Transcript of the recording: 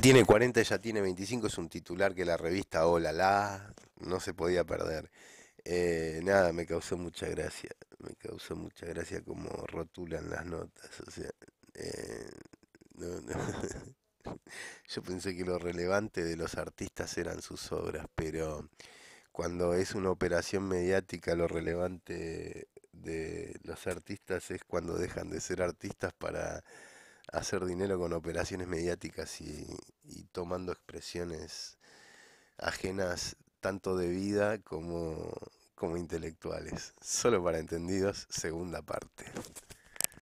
Tiene 40, ya tiene 25, es un titular que la revista Hola La no se podía perder. Eh, nada, me causó mucha gracia, me causó mucha gracia como rotulan las notas, o sea, eh, yo pensé que lo relevante de los artistas eran sus obras, pero cuando es una operación mediática lo relevante de los artistas es cuando dejan de ser artistas para hacer dinero con operaciones mediáticas y, tomando expresiones ajenas tanto de vida como, como intelectuales. Solo para entendidos, segunda parte.